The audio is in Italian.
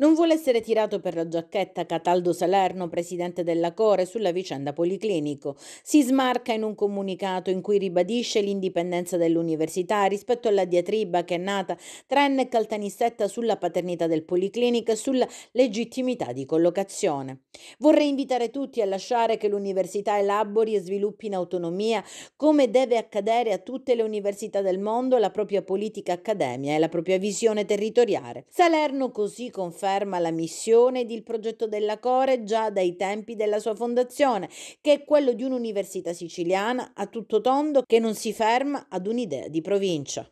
Non vuole essere tirato per la giacchetta Cataldo Salerno, presidente della Core, sulla vicenda Policlinico. Si smarca in un comunicato in cui ribadisce l'indipendenza dell'università rispetto alla diatriba che è nata tra Enne e Caltanissetta sulla paternità del Policlinico e sulla legittimità di collocazione. Vorrei invitare tutti a lasciare che l'università elabori e sviluppi in autonomia, come deve accadere a tutte le università del mondo, la propria politica accademia e la propria visione territoriale. Salerno così conferma afferma la missione ed il progetto della Core già dai tempi della sua fondazione, che è quello di un'università siciliana a tutto tondo che non si ferma ad un'idea di provincia.